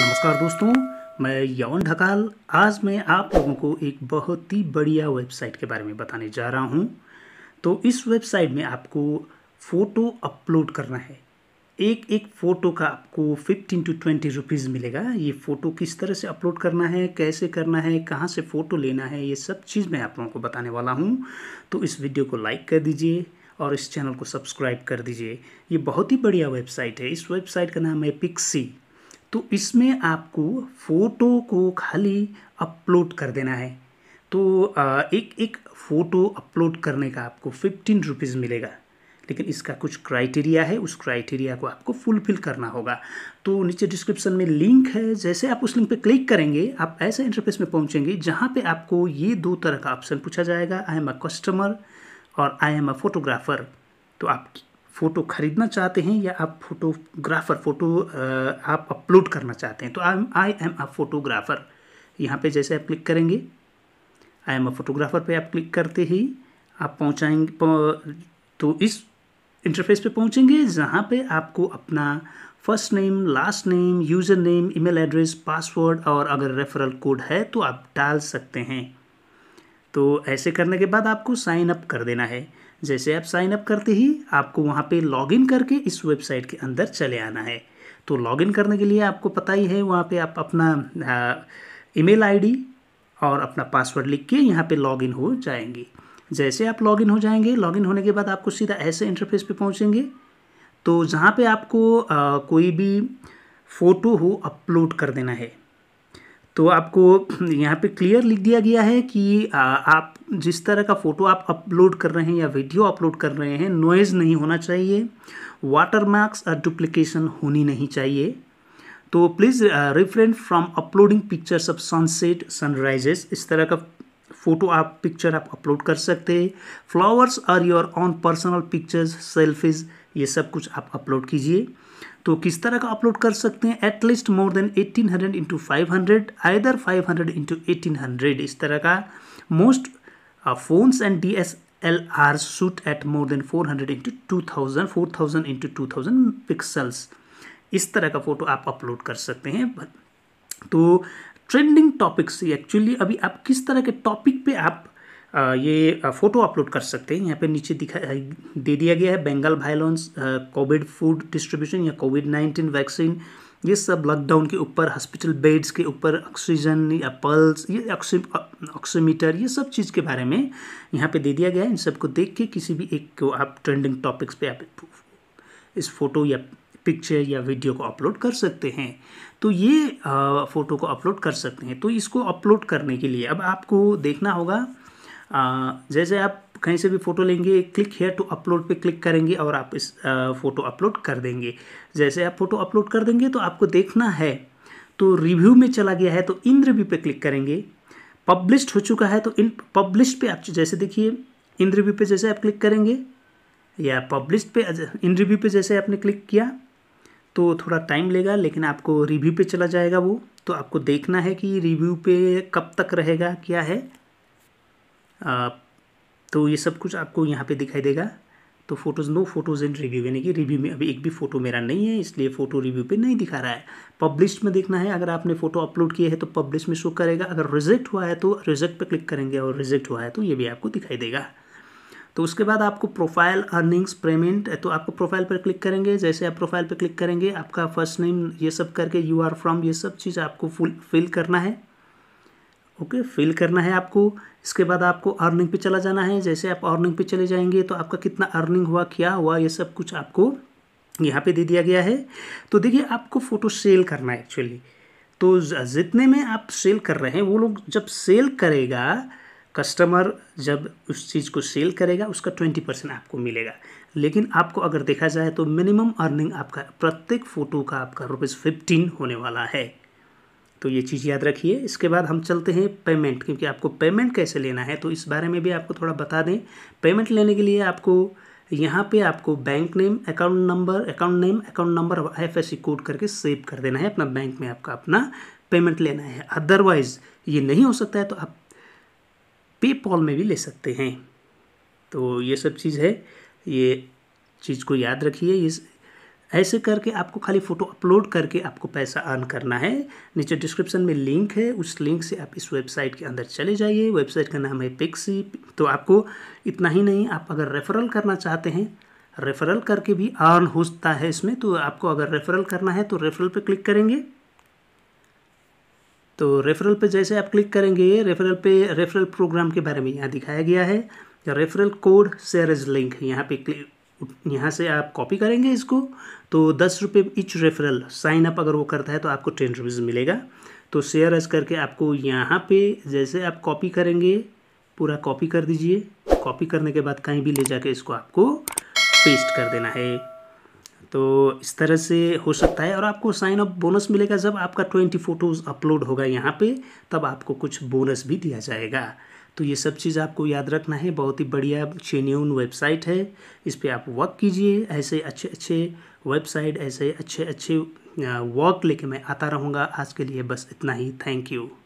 नमस्कार दोस्तों मैं यवन ढकाल आज मैं आप लोगों को एक बहुत ही बढ़िया वेबसाइट के बारे में बताने जा रहा हूँ तो इस वेबसाइट में आपको फ़ोटो अपलोड करना है एक एक फ़ोटो का आपको फिफ्टीन टू ट्वेंटी रुपीज़ मिलेगा ये फ़ोटो किस तरह से अपलोड करना है कैसे करना है कहाँ से फ़ोटो लेना है ये सब चीज़ मैं आप लोगों को बताने वाला हूँ तो इस वीडियो को लाइक कर दीजिए और इस चैनल को सब्सक्राइब कर दीजिए ये बहुत ही बढ़िया वेबसाइट है इस वेबसाइट का नाम है पिक्सी तो इसमें आपको फ़ोटो को खाली अपलोड कर देना है तो एक एक फ़ोटो अपलोड करने का आपको फिफ्टीन रुपीज़ मिलेगा लेकिन इसका कुछ क्राइटेरिया है उस क्राइटेरिया को आपको फुलफिल करना होगा तो नीचे डिस्क्रिप्शन में लिंक है जैसे आप उस लिंक पे क्लिक करेंगे आप ऐसे इंटरफेस में पहुंचेंगे जहाँ पे आपको ये दो तरह का ऑप्शन पूछा जाएगा आई एम अ कस्टमर और आई एम अ फोटोग्राफ़र तो आप फ़ोटो ख़रीदना चाहते हैं या आप फोटोग्राफ़र फ़ोटो आप अपलोड करना चाहते हैं तो आई एम अ फ़ोटोग्राफ़र यहाँ पे जैसे आप क्लिक करेंगे आई एम अ फ़ोटोग्राफ़र पे आप क्लिक करते ही आप पहुँचाएंगे तो इस इंटरफेस पे पहुँचेंगे जहाँ पे आपको अपना first name last name user name email address password और अगर रेफरल कोड है तो आप डाल सकते हैं तो ऐसे करने के बाद आपको साइन अप कर देना है जैसे आप साइन अप करते ही आपको वहाँ पे लॉगिन करके इस वेबसाइट के अंदर चले आना है तो लॉगिन करने के लिए आपको पता ही है वहाँ पे आप अपना ईमेल आईडी और अपना पासवर्ड लिख के यहाँ पे लॉगिन हो जाएंगे जैसे आप लॉगिन हो जाएंगे लॉगिन होने के बाद आपको सीधा ऐसे इंटरफेस पे पहुँचेंगे तो जहाँ पे आपको आ, कोई भी फ़ोटो हो अपलोड कर देना है तो आपको यहाँ पे क्लियर लिख दिया गया है कि आ, आप जिस तरह का फ़ोटो आप अपलोड कर रहे हैं या वीडियो अपलोड कर रहे हैं नॉइज़ नहीं होना चाहिए वाटर मार्क्स और डुप्लीकेशन होनी नहीं चाहिए तो please refrain from uploading pictures of sunset sunrises इस तरह का फ़ोटो आप पिक्चर आप अपलोड कर सकते हैं flowers or your own personal pictures selfies ये सब कुछ आप अपलोड कीजिए तो किस तरह का अपलोड कर सकते हैं at least more than 1800 hundred into five hundred either five hundred into eighteen hundred इस तरह का most phones and D S L R shoot at more than four hundred into two thousand four thousand into two thousand pixels इस तरह का photo आप upload कर सकते हैं तो ट्रेंडिंग टॉपिक्स एक्चुअली अभी आप किस तरह के टॉपिक पे आप ये फ़ोटो अपलोड कर सकते हैं यहाँ पे नीचे दिखा दे दिया गया है Bengal violence covid food distribution या कोविड नाइन्टीन वैक्सीन ये सब लॉकडाउन के ऊपर हॉस्पिटल बेड्स के ऊपर ऑक्सीजन या पल्स ये ऑक्सीमीटर ये सब चीज़ के बारे में यहाँ पे दे दिया गया है इन सबको देख के किसी भी एक को आप ट्रेंडिंग टॉपिक्स पे आप इस फोटो या पिक्चर या वीडियो को अपलोड कर सकते हैं तो ये फ़ोटो को अपलोड कर सकते हैं तो इसको अपलोड करने के लिए अब आपको देखना होगा जैसे आप कहीं से भी फ़ोटो लेंगे क्लिक हेयर टू अपलोड पे क्लिक करेंगे और आप इस फ़ोटो अपलोड कर देंगे जैसे आप फ़ोटो अपलोड कर देंगे तो आपको देखना है तो रिव्यू में चला गया है तो इन रिव्यू पे क्लिक करेंगे पब्लिश्ड हो चुका है तो इन पब्लिश्ड पे आप जैसे देखिए इन रिव्यू पे जैसे आप क्लिक करेंगे या पब्लिश्ड पे इन रिव्यू पे जैसे आपने क्लिक किया तो थोड़ा टाइम लेगा लेकिन आपको रिव्यू पे चला जाएगा वो तो आपको देखना है कि रिव्यू पे कब तक रहेगा क्या है तो ये सब कुछ आपको यहाँ पे दिखाई देगा तो photos no photos in review यानी कि रिव्यू में अभी एक भी फ़ोटो मेरा नहीं है इसलिए फ़ोटो रिव्यू पे नहीं दिखा रहा है पब्लिश में देखना है अगर आपने फ़ोटो अपलोड किए हैं तो पब्लिश में शो करेगा अगर रिजेक्ट हुआ है तो रिजेक्ट पे क्लिक करेंगे और रिजेक्ट हुआ है तो ये भी आपको दिखाई देगा तो उसके बाद आपको प्रोफाइल अर्निंग्स पेमेंट तो आपको प्रोफाइल पर क्लिक करेंगे जैसे आप प्रोफाइल पर क्लिक करेंगे आपका फर्स्ट नेम ये सब करके यू आर फ्रॉम ये सब चीज़ आपको फुल फिल करना है ओके फिल करना है आपको इसके बाद आपको अर्निंग पे चला जाना है जैसे आप अर्निंग पे चले जाएंगे तो आपका कितना अर्निंग हुआ क्या हुआ ये सब कुछ आपको यहाँ पे दे दिया गया है तो देखिए आपको फ़ोटो सेल करना है एक्चुअली तो जितने में आप सेल कर रहे हैं वो लोग जब सेल करेगा कस्टमर जब उस चीज़ को सेल करेगा उसका ट्वेंटी परसेंट आपको मिलेगा लेकिन आपको अगर देखा जाए तो मिनिमम अर्निंग आपका प्रत्येक फ़ोटो का आपका रुपीज़ फिफ्टीन होने वाला है तो ये चीज़ याद रखिए इसके बाद हम चलते हैं पेमेंट क्योंकि आपको पेमेंट कैसे लेना है तो इस बारे में भी आपको थोड़ा बता दें पेमेंट लेने के लिए आपको यहाँ पे आपको bank name account number account name account number F S code करके सेव कर देना है अपना बैंक में आपका अपना पेमेंट लेना है अदरवाइज़ ये नहीं हो सकता है तो आप पेपॉल में भी ले सकते हैं तो ये सब चीज़ है ये चीज़ को याद रखिए इस ऐसे करके आपको खाली फ़ोटो अपलोड करके आपको पैसा अर्न करना है नीचे डिस्क्रिप्शन में लिंक है उस लिंक से आप इस वेबसाइट के अंदर चले जाइए वेबसाइट का नाम है पिक्सी तो आपको इतना ही नहीं आप अगर रेफरल करना चाहते हैं रेफरल करके भी अर्न सकता है इसमें तो आपको अगर रेफरल करना है तो रेफरल पर क्लिक करेंगे तो रेफरल पर जैसे आप क्लिक करेंगे रेफरल पे रेफरल प्रोग्राम के बारे में यहाँ दिखाया गया है referral code share is link यहाँ पे क्लिक यहाँ से आप कॉपी करेंगे इसको तो दस रुपये इच रेफरल साइन अप अगर वो करता है तो आपको टेन रुपीज़ मिलेगा तो शेयर एज करके आपको यहाँ पे जैसे आप कॉपी करेंगे पूरा कॉपी कर दीजिए कॉपी करने के बाद कहीं भी ले जाके इसको आपको पेस्ट कर देना है तो इस तरह से हो सकता है और आपको साइन अप बोनस मिलेगा जब आपका ट्वेंटी फ़ोटोज़ अपलोड होगा यहाँ पर तब आपको कुछ बोनस भी दिया जाएगा तो ये सब चीज़ आपको याद रखना है बहुत ही बढ़िया चेन्यून वेबसाइट है इस पर आप वर्क कीजिए ऐसे अच्छे अच्छे वेबसाइट ऐसे अच्छे अच्छे वर्क लेके मैं आता रहूँगा आज के लिए बस इतना ही थैंक यू